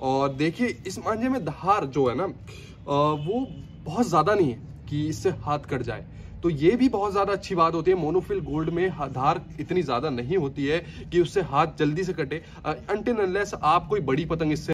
और देखिए इस मांझे में धार जो है ना वो बहुत ज़्यादा नहीं है कि इससे हाथ कट जाए तो ये भी बहुत ज़्यादा अच्छी बात होती है मोनोफिल गोल्ड में धार इतनी ज़्यादा नहीं होती है कि उससे हाथ जल्दी से कटे अनलेस आप कोई बड़ी पतंग इससे